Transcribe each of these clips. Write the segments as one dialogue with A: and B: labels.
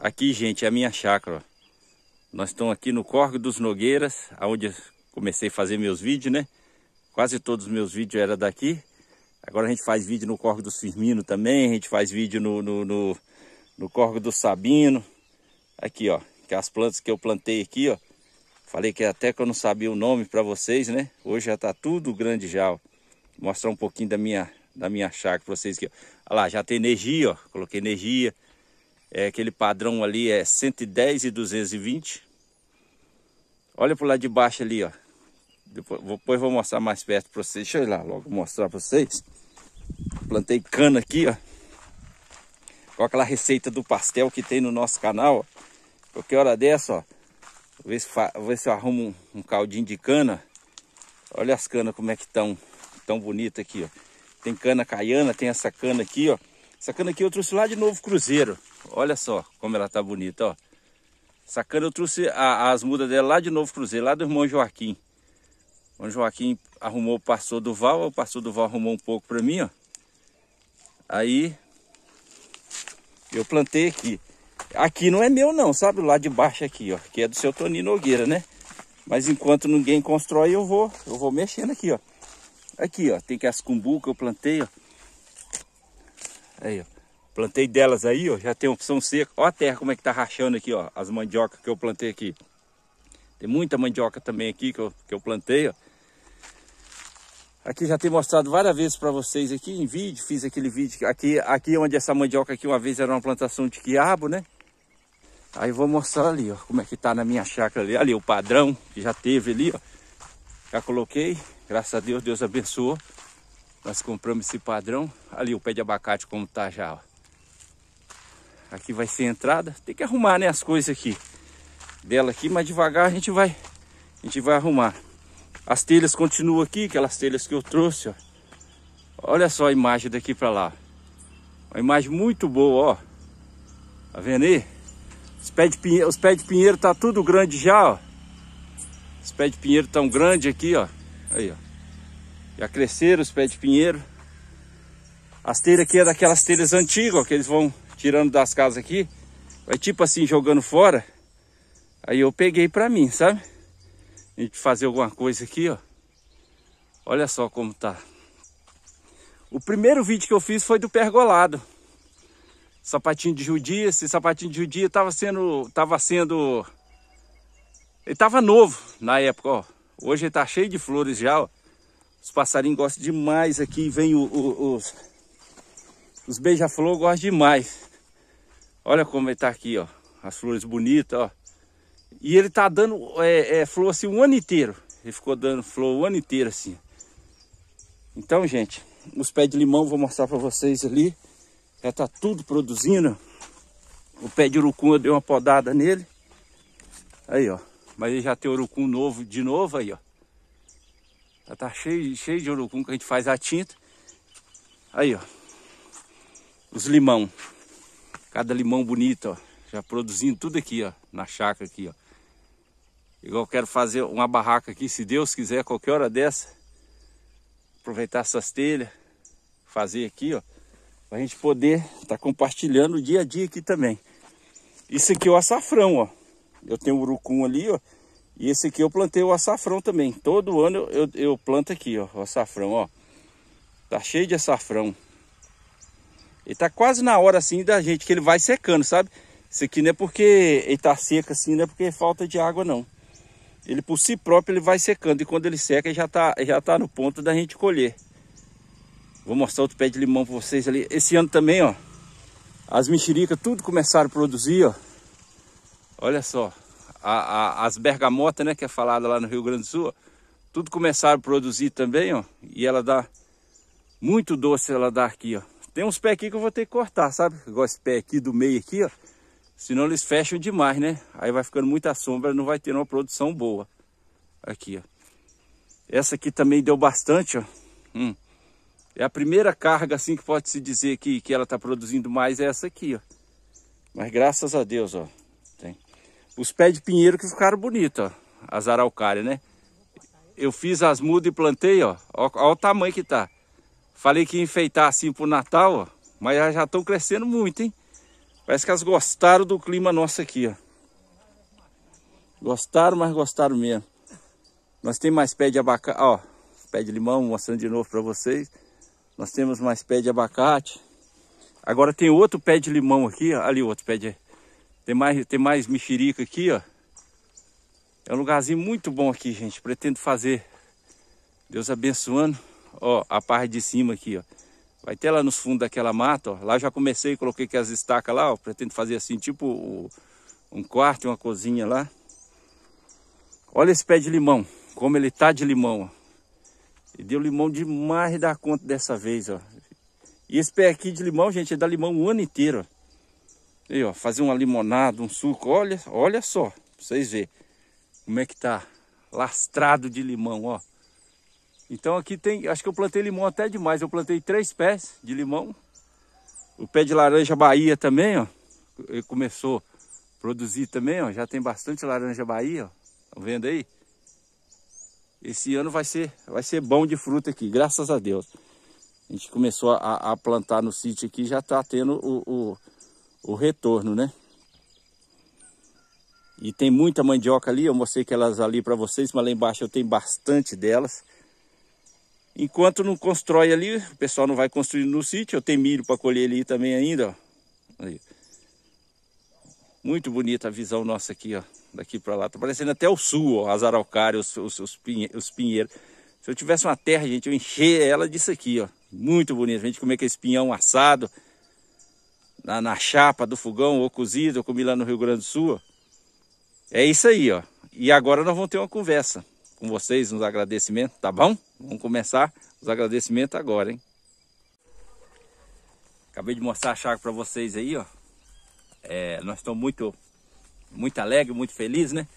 A: Aqui, gente, é a minha chácara. Nós estamos aqui no Corgo dos Nogueiras, aonde comecei a fazer meus vídeos, né? Quase todos os meus vídeos eram daqui. Agora a gente faz vídeo no Corgo dos Firmino também, a gente faz vídeo no, no, no, no Corgo do Sabino. Aqui, ó, que as plantas que eu plantei aqui, ó. Falei que até que eu não sabia o nome para vocês, né? Hoje já tá tudo grande já, ó. Vou mostrar um pouquinho da minha, da minha chácara para vocês aqui, ó. Olha lá, já tem energia, ó. Coloquei energia. É, aquele padrão ali é 110 e 220. Olha pro lado de baixo ali, ó. Depois, depois vou mostrar mais perto para vocês. Deixa eu ir lá logo mostrar para vocês. Plantei cana aqui, ó. Com aquela receita do pastel que tem no nosso canal. Ó. Qualquer hora dessa, ó. Vou ver se, vou ver se eu arrumo um, um caldinho de cana. Olha as canas como é que estão. Tão bonita aqui, ó. Tem cana caiana, tem essa cana aqui, ó. Essa cana aqui eu trouxe lá de Novo Cruzeiro. Olha só como ela tá bonita, ó. Essa cana eu trouxe a, as mudas dela lá de Novo Cruzeiro, lá do irmão Joaquim. O irmão Joaquim arrumou o pastor do Val, o pastor do Val arrumou um pouco para mim, ó. Aí eu plantei aqui. Aqui não é meu não, sabe? Lá de baixo aqui, ó. Que é do seu Toninho Nogueira, né? Mas enquanto ninguém constrói, eu vou, eu vou mexendo aqui, ó. Aqui, ó. Tem que as cumbuca eu plantei, ó. Aí, ó. Plantei delas aí, ó. Já tem opção seca. Ó a terra como é que tá rachando aqui, ó. As mandioca que eu plantei aqui. Tem muita mandioca também aqui que eu, que eu plantei, ó. Aqui já tem mostrado várias vezes para vocês aqui em vídeo, fiz aquele vídeo aqui, aqui onde essa mandioca aqui uma vez era uma plantação de quiabo, né? Aí vou mostrar ali, ó, como é que tá na minha chácara ali, ali o padrão que já teve ali, ó. Já coloquei, graças a Deus, Deus abençoou. Nós compramos esse padrão. Ali o pé de abacate como tá já. Ó. Aqui vai ser entrada. Tem que arrumar né, as coisas aqui. Dela aqui, mas devagar a gente vai, a gente vai arrumar. As telhas continuam aqui, aquelas telhas que eu trouxe, ó. Olha só a imagem daqui para lá. Uma imagem muito boa, ó. Tá vendo aí? Os pés de pinheiro, os pés de pinheiro tá tudo grande já, ó. Os pés de pinheiro tão grande aqui, ó. Aí, ó. Já cresceram os pés de pinheiro. As telhas aqui é daquelas telhas antigas, ó, que eles vão tirando das casas aqui. Vai tipo assim, jogando fora. Aí eu peguei pra mim, sabe? A gente fazer alguma coisa aqui, ó. Olha só como tá. O primeiro vídeo que eu fiz foi do pergolado. Sapatinho de judia. Esse sapatinho de judia tava sendo... Tava sendo... Ele tava novo na época, ó. Hoje ele tá cheio de flores já, ó. Os passarinhos gostam demais aqui. Vem o, o, os, os beija-flor gostam demais. Olha como ele tá aqui, ó. As flores bonitas, ó. E ele tá dando é, é, flor assim um ano inteiro. Ele ficou dando flor o um ano inteiro assim. Então, gente, os pés de limão vou mostrar para vocês ali. Já tá tudo produzindo. O pé de urucum eu dei uma podada nele. Aí, ó. Mas ele já tem urucum novo de novo aí, ó tá cheio, cheio de urucum que a gente faz a tinta. Aí, ó. Os limão. Cada limão bonito, ó. Já produzindo tudo aqui, ó. Na chácara aqui, ó. Igual eu quero fazer uma barraca aqui, se Deus quiser, qualquer hora dessa. Aproveitar essas telhas. Fazer aqui, ó. Pra gente poder tá compartilhando o dia a dia aqui também. Isso aqui é o açafrão, ó. Eu tenho o urucum ali, ó. E esse aqui eu plantei o açafrão também. Todo ano eu, eu planto aqui, ó, o açafrão, ó. Tá cheio de açafrão. Ele tá quase na hora, assim, da gente, que ele vai secando, sabe? Esse aqui não é porque ele tá seco, assim, não é porque falta de água, não. Ele, por si próprio, ele vai secando. E quando ele seca, ele já tá, já tá no ponto da gente colher. Vou mostrar outro pé de limão para vocês ali. Esse ano também, ó. As mexericas tudo começaram a produzir, ó. Olha só a, a, as bergamotas, né, que é falada lá no Rio Grande do Sul, tudo começaram a produzir também, ó, e ela dá muito doce, ela dá aqui, ó. Tem uns pés aqui que eu vou ter que cortar, sabe? Igual esse pé aqui do meio aqui, ó. Senão eles fecham demais, né? Aí vai ficando muita sombra, não vai ter uma produção boa. Aqui, ó. Essa aqui também deu bastante, ó. Hum. É a primeira carga, assim, que pode-se dizer que, que ela tá produzindo mais, é essa aqui, ó. Mas graças a Deus, ó os pés de pinheiro que ficaram bonitos, ó. As araucárias, né? Eu fiz as mudas e plantei, ó. ó. o tamanho que tá. Falei que ia enfeitar assim pro Natal, ó. Mas já estão crescendo muito, hein? Parece que elas gostaram do clima nosso aqui, ó. Gostaram, mas gostaram mesmo. Nós temos mais pé de abacate, ó. Pé de limão, mostrando de novo para vocês. Nós temos mais pé de abacate. Agora tem outro pé de limão aqui, ó. Ali outro pé de... Tem mais, tem mais mexerica aqui, ó. É um lugarzinho muito bom aqui, gente. Pretendo fazer. Deus abençoando. Ó, a parte de cima aqui, ó. Vai ter lá nos fundos daquela mata, ó. Lá já comecei, coloquei aqui as estacas lá, ó. Pretendo fazer assim, tipo um quarto uma cozinha lá. Olha esse pé de limão. Como ele tá de limão, ó. E deu limão demais da conta dessa vez, ó. E esse pé aqui de limão, gente, é dá limão o ano inteiro, ó. Aí, ó, fazer uma limonada, um suco. Olha, olha só, pra vocês verem como é que tá lastrado de limão, ó. Então aqui tem, acho que eu plantei limão até demais. Eu plantei três pés de limão. O pé de laranja Bahia também, ó. Ele começou a produzir também, ó. Já tem bastante laranja Bahia, ó. Tá vendo aí? Esse ano vai ser, vai ser bom de fruta aqui, graças a Deus. A gente começou a, a plantar no sítio aqui, já tá tendo o, o o retorno, né? E tem muita mandioca ali, eu mostrei aquelas ali para vocês, mas lá embaixo eu tenho bastante delas. Enquanto não constrói ali, o pessoal não vai construir no sítio, eu tenho milho para colher ali também ainda, ó. Aí. Muito bonita a visão nossa aqui, ó, daqui para lá. Tá parecendo até o sul, ó, as araucárias, os, os, os pinheiros. Se eu tivesse uma terra, gente, eu encher ela disso aqui, ó. Muito bonito. A gente comer aquele é espinhão assado, na, na chapa do fogão, ou cozido, eu comi lá no Rio Grande do Sul. É isso aí, ó. E agora nós vamos ter uma conversa com vocês uns agradecimentos, tá bom? Vamos começar os agradecimentos agora, hein? Acabei de mostrar a chave para vocês aí, ó. É, nós estamos muito, muito alegre, muito felizes, né?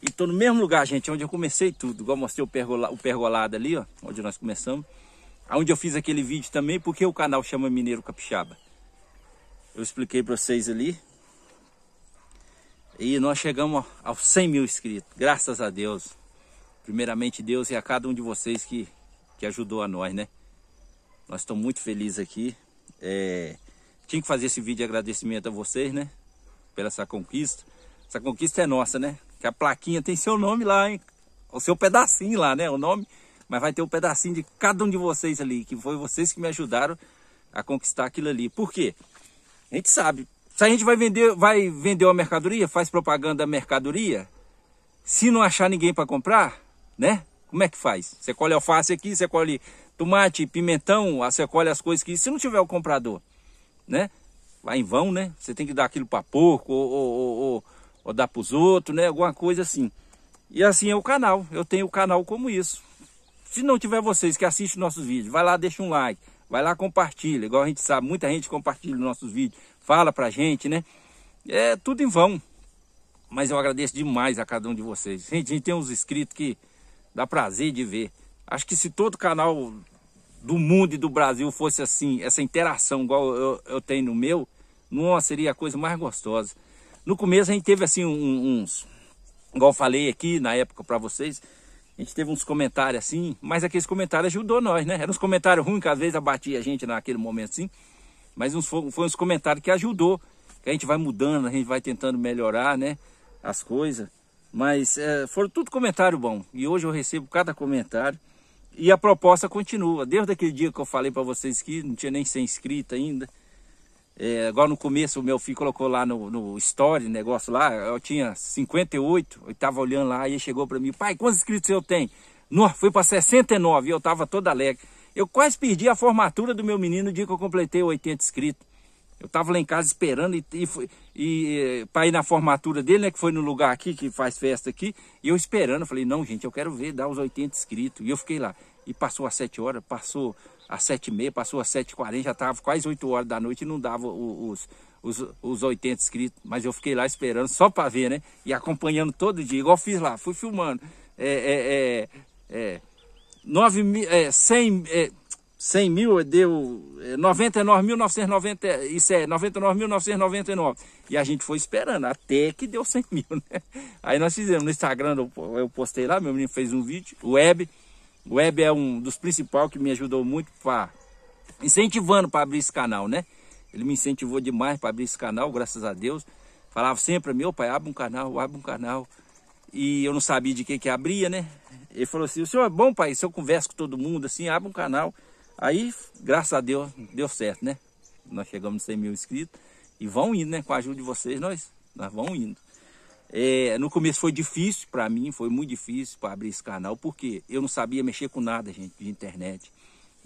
A: E estou no mesmo lugar, gente, onde eu comecei tudo. Igual mostrei o, pergola, o pergolado ali, ó, onde nós começamos. Onde eu fiz aquele vídeo também, porque o canal chama Mineiro Capixaba eu expliquei para vocês ali. E nós chegamos aos 100 mil inscritos, graças a Deus. Primeiramente Deus e a cada um de vocês que, que ajudou a nós, né? Nós estamos muito felizes aqui. É, tinha que fazer esse vídeo de agradecimento a vocês, né? Pela essa conquista. Essa conquista é nossa, né? Que a plaquinha tem seu nome lá, hein? O seu pedacinho lá, né? O nome. Mas vai ter um pedacinho de cada um de vocês ali, que foi vocês que me ajudaram a conquistar aquilo ali. Por quê? A gente sabe. Se a gente vai vender, vai vender uma mercadoria, faz propaganda da mercadoria, se não achar ninguém para comprar, né? Como é que faz? Você colhe alface aqui, você colhe tomate, pimentão, você colhe as coisas que se não tiver o comprador, né? Vai em vão, né? Você tem que dar aquilo para porco ou, ou, ou, ou dar para os outros, né? Alguma coisa assim. E assim é o canal. Eu tenho o canal como isso. Se não tiver vocês que assistem nossos vídeos, vai lá, deixa um like, Vai lá, compartilha. Igual a gente sabe, muita gente compartilha nossos vídeos, fala pra gente, né? É tudo em vão. Mas eu agradeço demais a cada um de vocês. Gente, a gente tem uns inscritos que dá prazer de ver. Acho que se todo canal do mundo e do Brasil fosse assim, essa interação igual eu, eu tenho no meu, nossa, seria a coisa mais gostosa. No começo a gente teve assim um, uns, igual falei aqui na época para vocês, a gente teve uns comentários assim, mas aqueles comentários ajudou nós, né? Eram uns comentários ruins que às vezes abatia a gente naquele momento assim, mas uns, foi uns comentários que ajudou, que a gente vai mudando, a gente vai tentando melhorar, né? As coisas. Mas é, foram tudo comentário bom. E hoje eu recebo cada comentário. E a proposta continua. Desde aquele dia que eu falei para vocês que não tinha nem 100 inscritos ainda, é, agora no começo, o meu filho colocou lá no, no story, negócio lá, eu tinha 58, eu tava olhando lá, e ele chegou para mim, pai, quantos inscritos eu tenho? fui para 69, e eu tava todo alegre. Eu quase perdi a formatura do meu menino no dia que eu completei 80 inscritos. Eu tava lá em casa esperando e, e, e eh, para ir na formatura dele, né, que foi no lugar aqui, que faz festa aqui, e eu esperando, falei, não gente, eu quero ver, dar os 80 inscritos, e eu fiquei lá. E passou as 7 horas, passou às 7h30, passou às 7h40, já estava quase 8 horas da noite e não dava os, os, os 80 inscritos. Mas eu fiquei lá esperando só para ver, né? E acompanhando todo dia, igual fiz lá, fui filmando. É, é, é, é, 9, é, 100, é, 100 mil deu 99.990, é, isso é 99.999. E a gente foi esperando até que deu 100 mil, né? Aí nós fizemos no Instagram, eu postei lá, meu menino fez um vídeo, web. O Web é um dos principais que me ajudou muito para incentivando para abrir esse canal, né? Ele me incentivou demais para abrir esse canal, graças a Deus. Falava sempre, meu pai, abre um canal, abre um canal. E eu não sabia de que que abria, né? Ele falou assim, o senhor é bom, pai, se eu converso com todo mundo assim, abre um canal. Aí, graças a Deus, deu certo, né? Nós chegamos a 100 mil inscritos e vão indo, né? Com a ajuda de vocês, nós, nós vamos indo. É, no começo foi difícil para mim, foi muito difícil para abrir esse canal, porque eu não sabia mexer com nada, gente, de internet.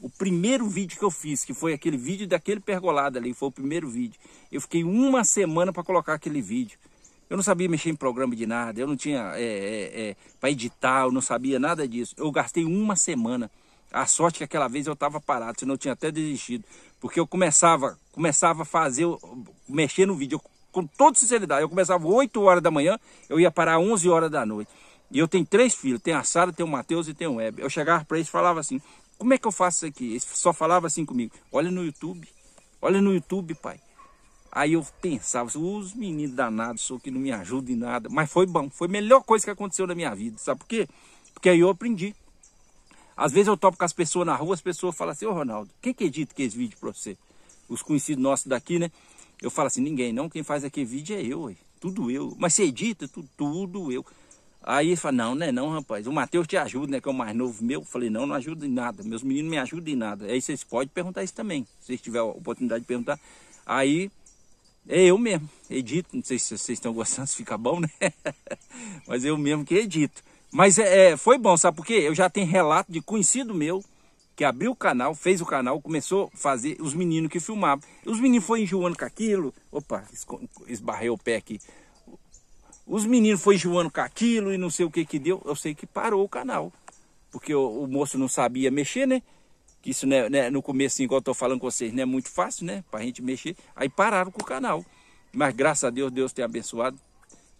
A: O primeiro vídeo que eu fiz, que foi aquele vídeo daquele pergolado ali, foi o primeiro vídeo. Eu fiquei uma semana para colocar aquele vídeo. Eu não sabia mexer em programa de nada, eu não tinha é, é, é para editar, eu não sabia nada disso. Eu gastei uma semana. A sorte que aquela vez eu estava parado, senão eu tinha até desistido. Porque eu começava, começava a fazer, mexer no vídeo. Eu com toda sinceridade. Eu começava 8 horas da manhã, eu ia parar 11 horas da noite. E eu tenho três filhos, tem a Sara, tem o Matheus e tem o Web. Eu chegava para eles e falava assim, como é que eu faço isso aqui? Eles só falava assim comigo, olha no YouTube, olha no YouTube, pai. Aí eu pensava, os meninos danados, sou que não me ajuda em nada. Mas foi bom, foi a melhor coisa que aconteceu na minha vida. Sabe por quê? Porque aí eu aprendi. Às vezes eu topo com as pessoas na rua, as pessoas falam assim, ô Ronaldo, quem que edita que esse vídeo para você? Os conhecidos nossos daqui, né? Eu falo assim, ninguém não, quem faz aqui vídeo é eu, tudo eu. Mas você edita, tudo, tudo eu. Aí ele fala, não, não é não, rapaz, o Matheus te ajuda, né, que é o mais novo meu. Eu falei, não, não ajuda em nada, meus meninos me ajudam em nada. Aí vocês podem perguntar isso também, se vocês tiverem a oportunidade de perguntar. Aí é eu mesmo, edito, não sei se vocês estão gostando, se fica bom, né? Mas eu mesmo que edito. Mas é, é, foi bom, sabe por quê? Eu já tenho relato de conhecido meu que abriu o canal, fez o canal, começou a fazer os meninos que filmavam. Os meninos foram enjoando com aquilo. Opa, esbarrei o pé aqui. Os meninos foram enjoando com aquilo e não sei o que que deu. Eu sei que parou o canal. Porque o, o moço não sabia mexer, né? Que isso né, né, no começo, igual eu tô falando com vocês, não é muito fácil, né? Pra gente mexer. Aí pararam com o canal. Mas graças a Deus, Deus tem abençoado.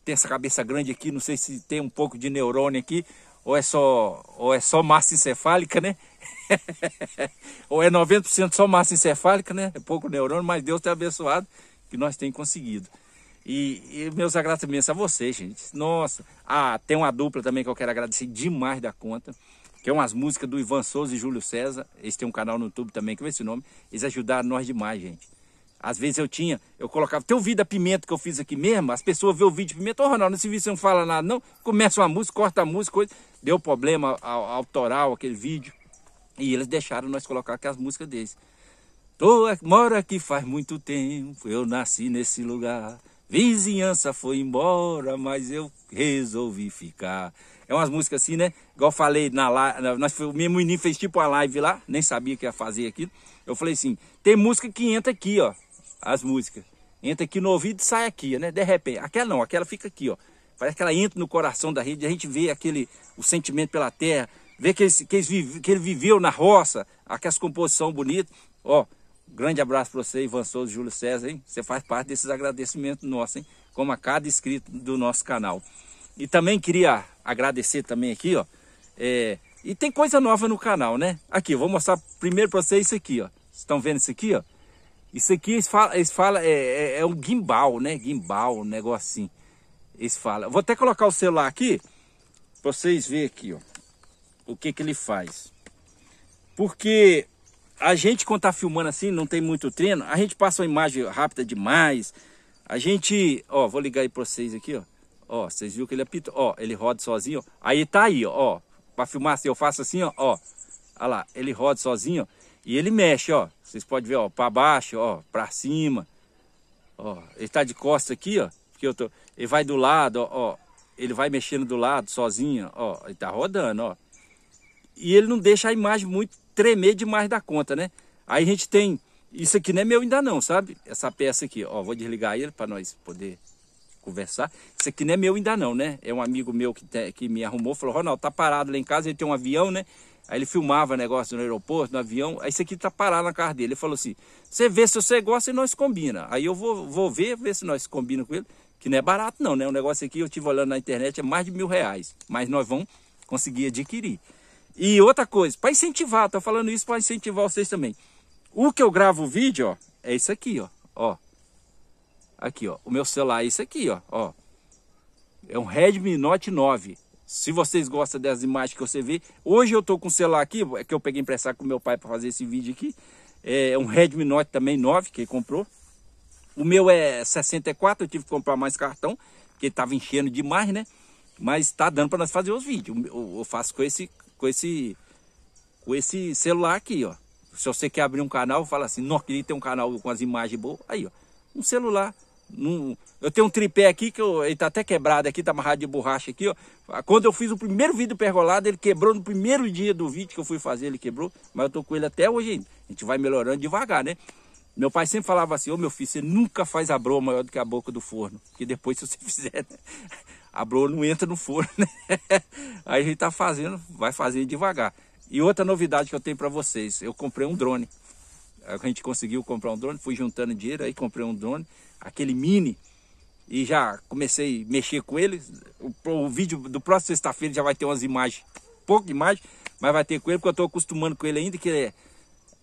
A: Tem essa cabeça grande aqui, não sei se tem um pouco de neurônio aqui, ou é só, ou é só massa encefálica, né? Ou é 90% só massa encefálica, né? É pouco neurônio, mas Deus tem abençoado que nós temos conseguido. E, e, meus agradecimentos a vocês, gente. Nossa, ah, tem uma dupla também que eu quero agradecer demais da conta, que é umas músicas do Ivan Souza e Júlio César. Eles têm um canal no YouTube também, que vê esse nome. Eles ajudaram nós demais, gente. Às vezes eu tinha, eu colocava, teu vídeo da pimenta que eu fiz aqui mesmo, as pessoas vê o vídeo de pimenta, ô oh, Ronaldo, nesse vídeo você não fala nada, não. Começa uma música, corta a música, coisa. deu problema autoral aquele vídeo. E eles deixaram nós colocar aquelas as músicas deles. Tô, é, moro aqui faz muito tempo, eu nasci nesse lugar. Vizinhança foi embora, mas eu resolvi ficar. É umas músicas assim, né? Igual eu falei na live. Nós, o meu menino fez tipo uma live lá, nem sabia que ia fazer aquilo. Eu falei assim: tem música que entra aqui, ó. As músicas. Entra aqui no ouvido e sai aqui, né? De repente. Aquela não, aquela fica aqui, ó. Parece que ela entra no coração da rede, a gente vê aquele o sentimento pela terra, ver que ele, que, ele, que ele viveu na roça, aquelas ah, composições bonitas Ó, grande abraço para você, Ivan Souza Júlio César, hein? Você faz parte desses agradecimentos nossos, hein? Como a cada inscrito do nosso canal. E também queria agradecer também aqui, ó. É, e tem coisa nova no canal, né? Aqui, vou mostrar primeiro para vocês isso aqui, ó. Vocês estão vendo isso aqui, ó? Isso aqui eles falam, eles falam é, é, é um gimbal, né? Gimbal, um negocinho Eles falam. Vou até colocar o celular aqui para vocês verem aqui, ó o que, que ele faz. Porque a gente, quando tá filmando assim, não tem muito treino, a gente passa uma imagem rápida demais. A gente, ó, vou ligar aí pra vocês aqui, ó. Ó, vocês viram que ele apita, ó, ele roda sozinho, ó. Aí tá aí, ó, ó. Pra filmar assim, eu faço assim, ó, ó. Olha lá, ele roda sozinho, ó. E ele mexe, ó. Vocês podem ver, ó, pra baixo, ó, pra cima. Ó, ele tá de costas aqui, ó. Porque eu tô... Ele vai do lado, ó, ó. Ele vai mexendo do lado sozinho, ó. Ele tá rodando, ó e ele não deixa a imagem muito tremer demais da conta, né? Aí a gente tem, isso aqui não é meu ainda não, sabe? Essa peça aqui, ó, vou desligar ele para nós poder conversar. Isso aqui não é meu ainda não, né? É um amigo meu que, te, que me arrumou, falou, Ronaldo, tá parado lá em casa, ele tem um avião, né? Aí ele filmava negócio no aeroporto, no avião. Aí isso aqui tá parado na casa dele. Ele falou assim: você vê se você gosta e nós combina. Aí eu vou, vou ver, ver se nós combina com ele. Que não é barato, não, né? O negócio aqui eu tive olhando na internet é mais de mil reais. Mas nós vamos conseguir adquirir. E outra coisa, para incentivar, tô falando isso para incentivar vocês também. O que eu gravo o vídeo, ó, é isso aqui, ó, ó. Aqui, ó, o meu celular é isso aqui, ó, ó. É um Redmi Note 9. Se vocês gostam das imagens que você vê, hoje eu tô com o celular aqui, é que eu peguei emprestado com meu pai para fazer esse vídeo aqui. É um Redmi Note também 9 que ele comprou. O meu é 64, eu tive que comprar mais cartão, porque tava enchendo demais, né? Mas tá dando para nós fazer os vídeos. Eu faço com esse com esse, com esse celular aqui, ó. Se você quer abrir um canal, fala assim, não, queria ter um canal com as imagens boas. Aí, ó, um celular. Num... Eu tenho um tripé aqui, que eu... ele tá até quebrado aqui, tá amarrado de borracha aqui, ó. Quando eu fiz o primeiro vídeo pergolado, ele quebrou no primeiro dia do vídeo que eu fui fazer, ele quebrou. Mas eu tô com ele até hoje ainda. A gente vai melhorando devagar, né? Meu pai sempre falava assim, ô oh, meu filho, você nunca faz a broa maior do que a boca do forno. Porque depois se você fizer... Né? a broa não entra no forno, né? Aí a gente tá fazendo, vai fazer devagar. E outra novidade que eu tenho para vocês, eu comprei um drone. A gente conseguiu comprar um drone, fui juntando dinheiro, aí comprei um drone, aquele mini, e já comecei a mexer com ele. O, o vídeo do próximo sexta-feira já vai ter umas imagens, pouca imagem, mas vai ter com ele, porque eu estou acostumando com ele ainda, que é,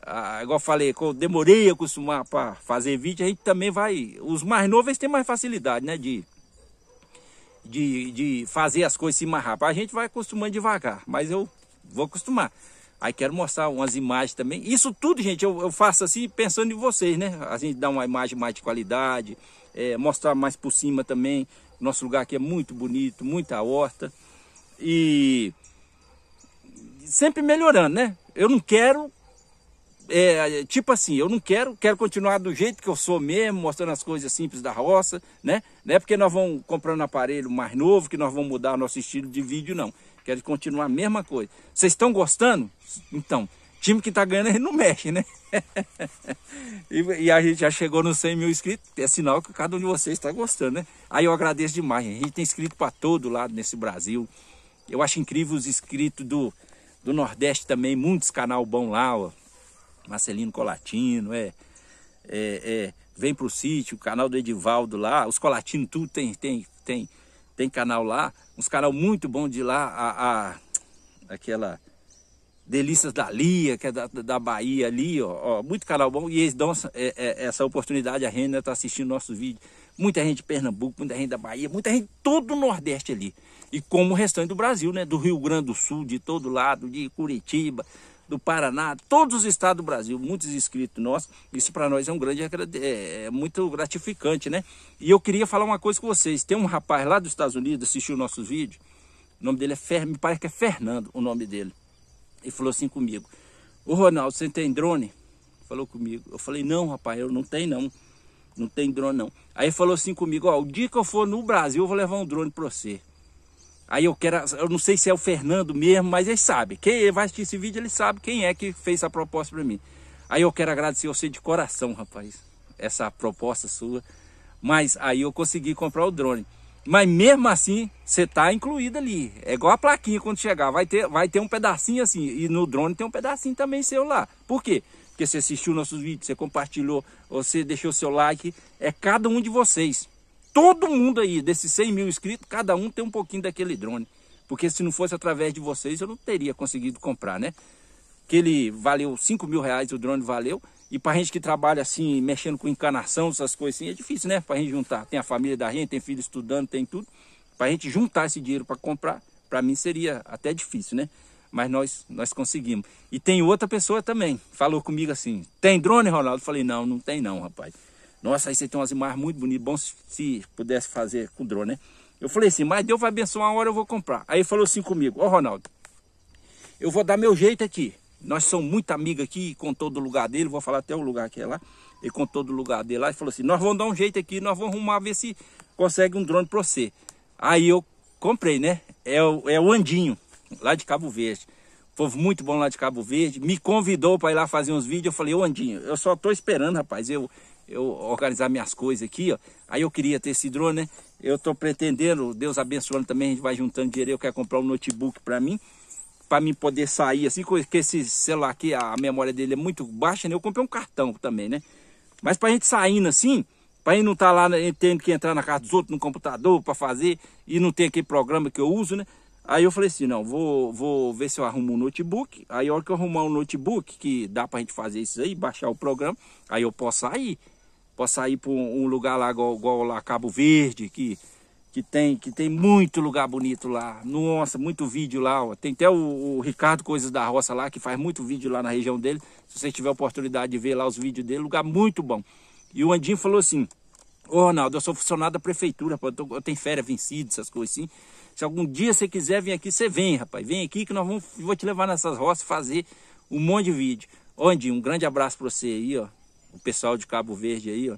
A: ah, igual eu falei, eu demorei a acostumar para fazer vídeo, a gente também vai, os mais novos têm mais facilidade, né, de de, de fazer as coisas se rápido A gente vai acostumando devagar, mas eu vou acostumar. Aí quero mostrar umas imagens também. Isso tudo, gente, eu, eu faço assim pensando em vocês, né? A gente dá uma imagem mais de qualidade, é, mostrar mais por cima também. Nosso lugar aqui é muito bonito, muita horta. E sempre melhorando, né? Eu não quero é, tipo assim, eu não quero, quero continuar do jeito que eu sou mesmo, mostrando as coisas simples da roça, né? Não é porque nós vamos comprando um aparelho mais novo que nós vamos mudar nosso estilo de vídeo, não. Quero continuar a mesma coisa. Vocês estão gostando? Então, time que tá ganhando, ele não mexe, né? e, e, a gente já chegou nos 100 mil inscritos, é sinal que cada um de vocês está gostando, né? Aí eu agradeço demais, a gente tem inscrito para todo lado nesse Brasil. Eu acho incrível os inscritos do, do Nordeste também, muitos canal bom lá, ó. Marcelino Colatino, é, é, é vem pro sítio, o canal do Edivaldo lá, os Colatino tudo tem, tem, tem, tem canal lá, uns canal muito bom de lá, a, a aquela Delícias da Lia, que é da, da Bahia ali, ó, ó muito canal bom, e eles dão essa, é, é, essa oportunidade, a Renner né, tá assistindo nossos vídeos, muita gente de Pernambuco, muita gente da Bahia, muita gente todo o Nordeste ali, e como o restante do Brasil, né, do Rio Grande do Sul, de todo lado, de Curitiba, do Paraná, todos os estados do Brasil, muitos inscritos nossos. Isso para nós é um grande, é, é muito gratificante, né? E eu queria falar uma coisa com vocês. Tem um rapaz lá dos Estados Unidos, assistiu nossos vídeos, o nome dele é Fer, me parece que é Fernando o nome dele. e falou assim comigo, ô Ronaldo, você tem drone? Falou comigo. Eu falei, não rapaz, eu não tenho não. Não tem drone não. Aí falou assim comigo, ó, o dia que eu for no Brasil, eu vou levar um drone pra você. Aí eu quero, eu não sei se é o Fernando mesmo, mas ele sabe. Quem é, vai assistir esse vídeo, ele sabe quem é que fez a proposta para mim. Aí eu quero agradecer você de coração, rapaz, essa proposta sua. Mas aí eu consegui comprar o drone. Mas mesmo assim, você tá incluído ali. É igual a plaquinha quando chegar, vai ter, vai ter um pedacinho assim. E no drone tem um pedacinho também seu lá. Por quê? Porque você assistiu nossos vídeos, você compartilhou, você deixou seu like. É cada um de vocês todo mundo aí, desses 100 mil inscritos, cada um tem um pouquinho daquele drone. Porque se não fosse através de vocês, eu não teria conseguido comprar, né? Que ele valeu 5 mil reais, o drone valeu. E para gente que trabalha assim, mexendo com encarnação, essas coisas assim, é difícil, né? Para gente juntar. Tem a família da gente, tem filho estudando, tem tudo. Para gente juntar esse dinheiro para comprar, para mim seria até difícil, né? Mas nós, nós conseguimos. E tem outra pessoa também, falou comigo assim: tem drone, Ronaldo? Eu falei: não, não tem, não, rapaz. Nossa, aí você tem umas imagens muito bonitas, bom se pudesse fazer com drone, né? Eu falei assim, mas Deus vai abençoar, uma hora eu vou comprar. Aí ele falou assim comigo, ô oh, Ronaldo, eu vou dar meu jeito aqui. Nós somos muito amigos aqui, contou do lugar dele, vou falar até o lugar que é lá. Ele contou do lugar dele lá e falou assim, nós vamos dar um jeito aqui, nós vamos arrumar, ver se consegue um drone para você. Aí eu comprei, né? É o, é o Andinho, lá de Cabo Verde. Povo muito bom lá de Cabo Verde. Me convidou para ir lá fazer uns vídeos. Eu falei, ô Andinho, eu só tô esperando, rapaz. Eu, eu organizar minhas coisas aqui, ó. Aí eu queria ter esse drone, né? Eu tô pretendendo, Deus abençoando também, a gente vai juntando dinheiro, eu quero comprar um notebook para mim, para mim poder sair assim, porque esse celular aqui, a memória dele é muito baixa, né? Eu comprei um cartão também, né? Mas pra gente saindo assim, pra gente não estar tá lá né, tendo que entrar na casa dos outros no computador para fazer e não ter aquele programa que eu uso, né? Aí eu falei assim, não, vou, vou ver se eu arrumo um notebook. Aí a hora que eu arrumar um notebook, que dá pra gente fazer isso aí, baixar o programa, aí eu posso sair. Posso ir para um lugar lá igual, igual, lá Cabo Verde, que, que, tem, que tem muito lugar bonito lá. Nossa, muito vídeo lá. Ó. Tem até o, o, Ricardo Coisas da Roça lá, que faz muito vídeo lá na região dele. Se você tiver oportunidade de ver lá os vídeos dele, lugar muito bom. E o Andinho falou assim, ô Ronaldo, eu sou funcionário da prefeitura, pô, eu tenho férias vencidas, essas coisas assim. Se algum dia você quiser vir aqui, você vem, rapaz. Vem aqui que nós vamos, vou te levar nessas roças fazer um monte de vídeo. Ô Andinho, um grande abraço para você aí, ó o pessoal de Cabo Verde aí, ó,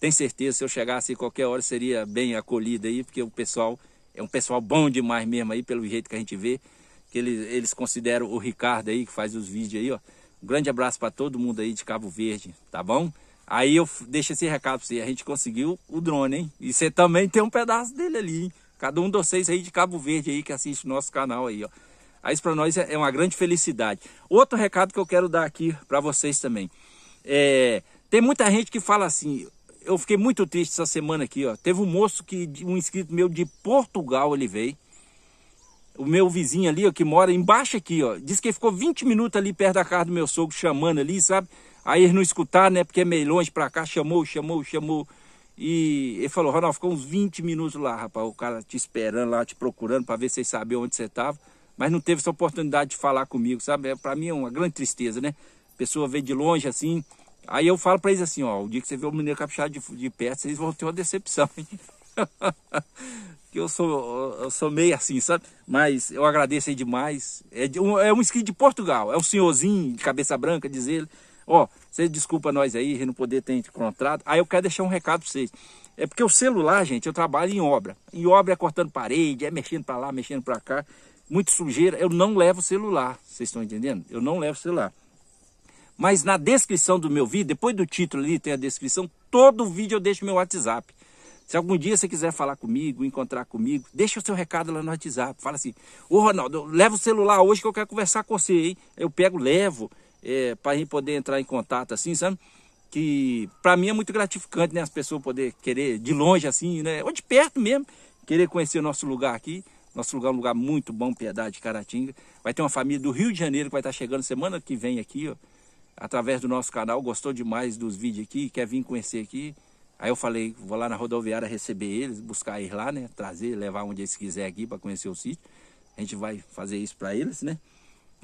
A: tem certeza se eu chegasse qualquer hora seria bem acolhido aí, porque o pessoal é um pessoal bom demais mesmo aí, pelo jeito que a gente vê, que eles, eles consideram o Ricardo aí, que faz os vídeos aí, ó. Um grande abraço para todo mundo aí de Cabo Verde, tá bom? Aí eu deixo esse recado pra você, a gente conseguiu o drone, hein? E você também tem um pedaço dele ali, hein? Cada um de vocês aí de Cabo Verde aí que assiste o nosso canal aí, ó. Aí isso para nós é, é uma grande felicidade. Outro recado que eu quero dar aqui para vocês também. É, tem muita gente que fala assim, eu fiquei muito triste essa semana aqui, ó. Teve um moço que um inscrito meu de Portugal, ele veio. O meu vizinho ali, ó, que mora embaixo aqui, ó, disse que ele ficou 20 minutos ali perto da casa do meu sogro chamando ali, sabe? Aí eles não escutaram, né? Porque é meio longe para cá, chamou, chamou, chamou. E ele falou, Ronaldo, ficou uns 20 minutos lá, rapaz, o cara te esperando lá, te procurando para ver se ele sabia onde você tava mas não teve essa oportunidade de falar comigo, sabe? É, para mim é uma grande tristeza, né? A pessoa vem de longe assim, Aí eu falo para eles assim, ó, o dia que você vê o Mineiro Capixaba de, de perto, vocês vão ter uma decepção, hein? que eu sou, eu sou meio assim, sabe? Mas eu agradeço aí demais. É, de, um, é um de Portugal, é um senhorzinho de cabeça branca, diz ele. Ó, vocês desculpa nós aí, não poder ter encontrado. Aí eu quero deixar um recado para vocês. É porque o celular, gente, eu trabalho em obra. Em obra é cortando parede, é mexendo para lá, mexendo para cá. Muito sujeira, eu não levo o celular, vocês estão entendendo? Eu não levo o celular. Mas na descrição do meu vídeo, depois do título ali tem a descrição, todo vídeo eu deixo meu WhatsApp. Se algum dia você quiser falar comigo, encontrar comigo, deixa o seu recado lá no WhatsApp. Fala assim, ô Ronaldo, leva o celular hoje que eu quero conversar com você, hein? Eu pego, levo, é, para a gente poder entrar em contato assim, sabe? Que para mim é muito gratificante, né? As pessoas poder querer de longe assim, né? Ou de perto mesmo, querer conhecer o nosso lugar aqui. Nosso lugar é um lugar muito bom, Piedade Caratinga. Vai ter uma família do Rio de Janeiro que vai estar chegando semana que vem aqui, ó através do nosso canal, gostou demais dos vídeos aqui, quer vir conhecer aqui. Aí eu falei, vou lá na rodoviária receber eles, buscar eles lá, né? Trazer, levar onde eles quiser aqui para conhecer o sítio. A gente vai fazer isso para eles, né?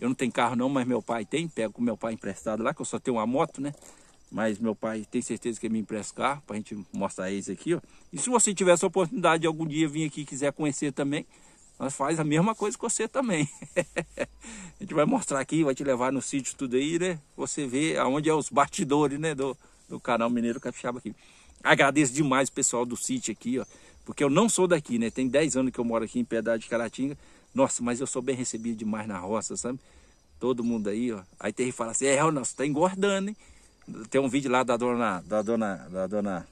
A: Eu não tenho carro não, mas meu pai tem, pego com meu pai emprestado lá, que eu só tenho uma moto, né? Mas meu pai tem certeza que ele me empresta carro para a gente mostrar eles aqui, ó. E se você tiver essa oportunidade algum dia vir aqui e quiser conhecer também, nós faz a mesma coisa que você também. a gente vai mostrar aqui, vai te levar no sítio tudo aí, né? Você vê aonde é os bastidores, né? Do, do canal Mineiro Capixaba aqui. Agradeço demais o pessoal do sítio aqui, ó. Porque eu não sou daqui, né? Tem 10 anos que eu moro aqui em Piedade de Caratinga. Nossa, mas eu sou bem recebido demais na roça, sabe? Todo mundo aí, ó. Aí tem que falar assim, é, nossa, tá engordando, hein? Tem um vídeo lá da dona, da dona, da dona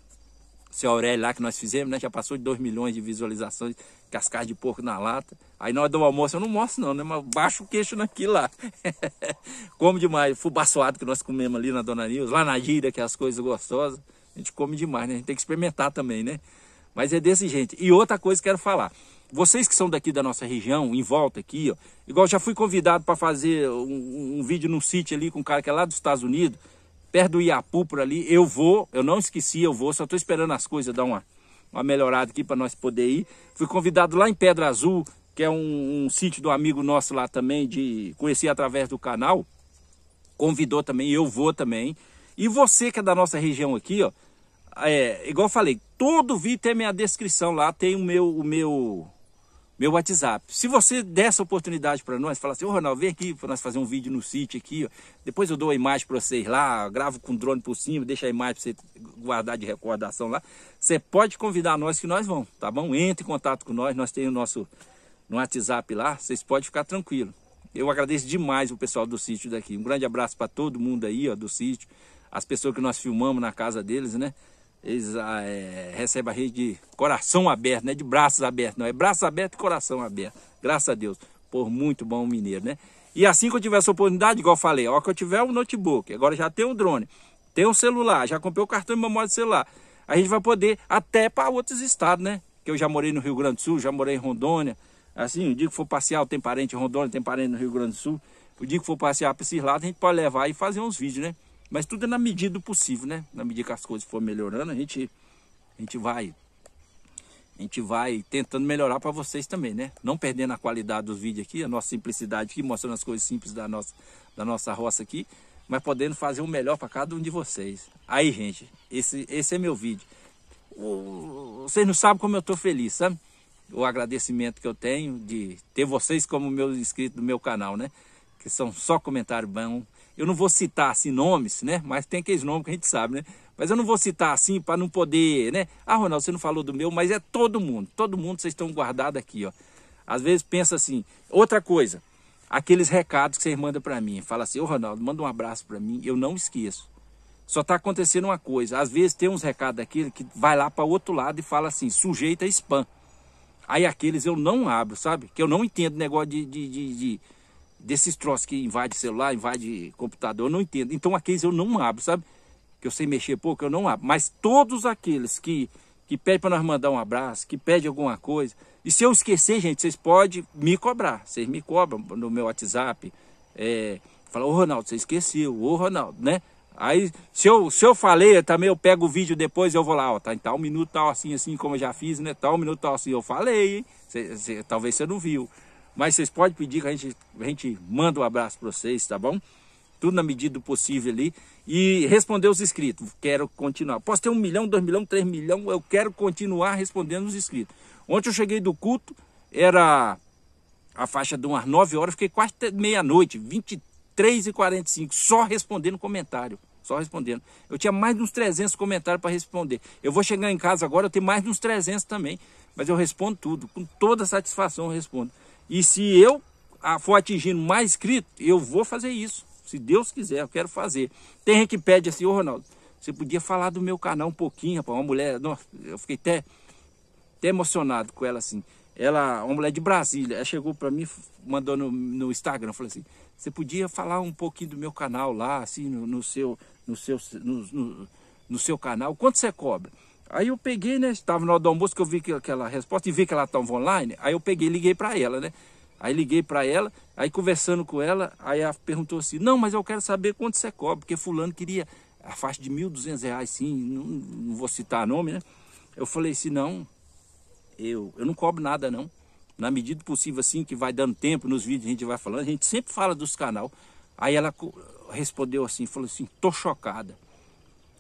A: seu Aurélio lá que nós fizemos, né? Já passou de 2 milhões de visualizações, cascas de porco na lata. Aí nós do almoço eu não mostro não, né? Mas baixo o queixo naquilo lá. come demais, fubaçoado que nós comemos ali na Dona Nilza, lá na gira, que é as coisas gostosas. A gente come demais, né? A gente tem que experimentar também, né? Mas é desse jeito. E outra coisa que quero falar. Vocês que são daqui da nossa região, em volta aqui, ó, igual já fui convidado para fazer um, um, vídeo num sítio ali com um cara que é lá dos Estados Unidos, perto do Iapu por ali. Eu vou, eu não esqueci, eu vou, só estou esperando as coisas dar uma, uma melhorada aqui para nós poder ir. Fui convidado lá em Pedra Azul, que é um, um sítio do amigo nosso lá também, de conheci através do canal. Convidou também, eu vou também. E você que é da nossa região aqui, ó, é, igual eu falei, todo vídeo tem minha descrição lá, tem o meu, o meu meu WhatsApp. Se você der essa oportunidade para nós, falar assim, ô oh, Ronaldo, vem aqui para nós fazer um vídeo no sítio aqui, ó. depois eu dou a imagem para vocês lá, gravo com o drone por cima, deixa a imagem para você guardar de recordação lá. Você pode convidar nós que nós vamos, tá bom? Entre em contato com nós, nós temos o nosso no WhatsApp lá, vocês podem ficar tranquilo. Eu agradeço demais o pessoal do sítio daqui. Um grande abraço para todo mundo aí, ó, do sítio, as pessoas que nós filmamos na casa deles, né? eles ah, é, recebem a gente de coração aberto, não é de braços abertos, não. É braço aberto e coração aberto. Graças a Deus. Por muito bom mineiro, né? E assim que eu tiver essa oportunidade, igual eu falei, ó, que eu tiver um notebook, agora já tem um drone, tem um celular, já comprei o cartão de memória do celular. A gente vai poder até para outros estados, né? Que eu já morei no Rio Grande do Sul, já morei em Rondônia. Assim, o dia que for passear, tem parente em Rondônia, tem parente no Rio Grande do Sul. O dia que for passear para esses lados, a gente pode levar e fazer uns vídeos, né? Mas tudo é na medida do possível, né? Na medida que as coisas for melhorando, a gente, a gente vai a gente vai tentando melhorar para vocês também, né? Não perdendo a qualidade dos vídeos aqui, a nossa simplicidade aqui, mostrando as coisas simples da nossa, da nossa roça aqui, mas podendo fazer o melhor para cada um de vocês. Aí, gente, esse, esse é meu vídeo. vocês não sabem como eu estou feliz, sabe? O agradecimento que eu tenho de ter vocês como meus inscritos do meu canal, né? Que são só comentários bom, eu não vou citar assim nomes, né? Mas tem aqueles nomes que a gente sabe, né? Mas eu não vou citar assim para não poder, né? Ah, Ronaldo, você não falou do meu, mas é todo mundo. Todo mundo vocês estão guardados aqui, ó. Às vezes pensa assim. Outra coisa, aqueles recados que vocês mandam para mim. Fala assim, ô oh, Ronaldo, manda um abraço para mim, eu não esqueço. Só está acontecendo uma coisa. Às vezes tem uns recados daquele que vai lá para o outro lado e fala assim, sujeito a spam. Aí aqueles eu não abro, sabe? Que eu não entendo negócio de, de, de, de desses troços que invade celular, invade computador, eu não entendo. Então aqueles eu não abro, sabe? Que eu sei mexer pouco, eu não abro. Mas todos aqueles que, que pedem para nós mandar um abraço, que pedem alguma coisa. E se eu esquecer, gente, vocês podem me cobrar. Vocês me cobram no meu WhatsApp. É, fala, ô Ronaldo, você esqueceu, ô Ronaldo, né? Aí, se eu, se eu falei, também eu pego o vídeo depois, eu vou lá, ó, tá em tal minuto, tal assim, assim, como eu já fiz, né? Tal minuto, tal assim, eu falei, hein? Cê, cê, talvez você não viu. Mas vocês podem pedir que a gente, a gente manda um abraço para vocês, tá bom? Tudo na medida do possível ali. E responder os inscritos. Quero continuar. Posso ter um milhão, dois milhão, três milhão. Eu quero continuar respondendo os inscritos. Ontem eu cheguei do culto, era a faixa de umas nove horas, fiquei quase meia-noite, 23 e 45 só respondendo comentário. Só respondendo. Eu tinha mais de uns 300 comentários para responder. Eu vou chegar em casa agora, eu tenho mais de uns 300 também. Mas eu respondo tudo, com toda satisfação eu respondo. E se eu ah, for atingindo mais inscritos, eu vou fazer isso. Se Deus quiser, eu quero fazer. Tem gente que pede assim, ô Ronaldo, você podia falar do meu canal um pouquinho, rapaz. Uma mulher, nossa, eu fiquei até, até emocionado com ela assim. Ela, uma mulher de Brasília, ela chegou para mim, mandou no, no Instagram, falou assim: você podia falar um pouquinho do meu canal lá, assim, no, no seu, no seu, no, no, no seu canal, quanto você cobra? Aí eu peguei, né? Estava no almoço que eu vi aquela resposta e vi que ela estava online. Aí eu peguei liguei para ela, né? Aí liguei para ela, aí conversando com ela, aí ela perguntou assim: Não, mas eu quero saber quanto você cobra, porque Fulano queria a faixa de R$ reais, sim, não, não, vou citar nome, né? Eu falei assim: Não, eu, eu não cobro nada, não. Na medida possível, assim, que vai dando tempo nos vídeos, a gente vai falando, a gente sempre fala dos canal. Aí ela respondeu assim: Falou assim, tô chocada.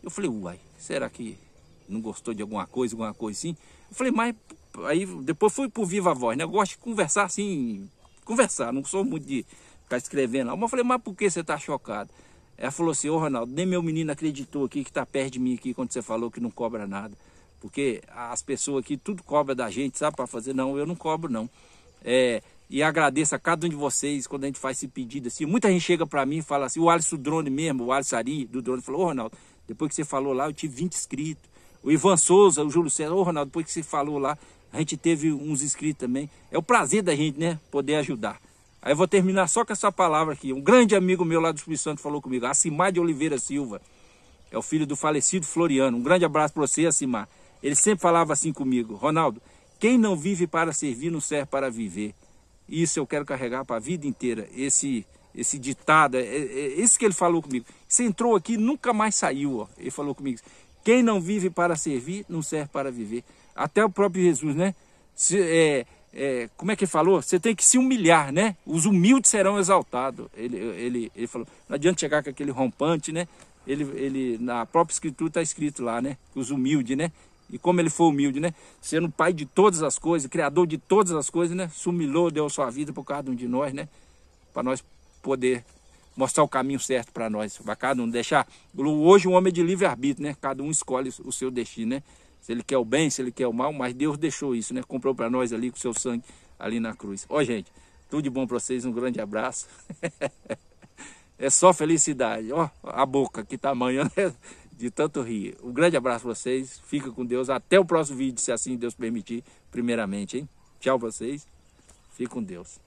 A: Eu falei: Uai, será que não gostou de alguma coisa, alguma coisa assim. Eu falei, mas aí depois fui por viva voz, né? Eu gosto de conversar assim, conversar, não sou muito de ficar escrevendo. Mas eu falei, mas por que você está chocado? Ela falou assim, ô Ronaldo, nem meu menino acreditou aqui que está perto de mim aqui quando você falou que não cobra nada. Porque as pessoas aqui tudo cobra da gente, sabe, para fazer. Não, eu não cobro não. É, e agradeço a cada um de vocês quando a gente faz esse pedido assim. Muita gente chega para mim e fala assim, o Alisson Drone mesmo, o Alisson Ari do Drone, falou, ô Ronaldo, depois que você falou lá, eu tive 20 inscritos o Ivan Souza, o Júlio César, ô Ronaldo, depois que você falou lá, a gente teve uns inscritos também. É o prazer da gente, né, poder ajudar. Aí eu vou terminar só com essa palavra aqui. Um grande amigo meu lá do Espírito Santo falou comigo, Acimar de Oliveira Silva. É o filho do falecido Floriano. Um grande abraço para você, Acimar. Ele sempre falava assim comigo, Ronaldo, quem não vive para servir, não serve para viver. Isso eu quero carregar para a vida inteira, esse, esse ditado, é, é, esse é que ele falou comigo. Você entrou aqui nunca mais saiu. Ó. Ele falou comigo: quem não vive para servir, não serve para viver. Até o próprio Jesus, né? Se, é, é, como é que ele falou? Você tem que se humilhar, né? Os humildes serão exaltados. Ele, ele, ele falou: não adianta chegar com aquele rompante, né? Ele, ele, na própria escritura está escrito lá, né? Os humildes, né? E como ele foi humilde, né? Sendo pai de todas as coisas, criador de todas as coisas, né? Se humilhou, deu sua vida por cada um de nós, né? Para nós poder mostrar o caminho certo para nós, para cada um deixar. Hoje o um homem é de livre arbítrio, né? Cada um escolhe o seu destino, né? Se ele quer o bem, se ele quer o mal, mas Deus deixou isso, né? Comprou para nós ali com o seu sangue ali na cruz. Ó, gente, tudo de bom para vocês, um grande abraço. é só felicidade. Ó, a boca que tamanho, tá né? De tanto rir. Um grande abraço para vocês. Fica com Deus. Até o próximo vídeo, se assim Deus permitir, primeiramente, hein? Tchau vocês. Fique com Deus.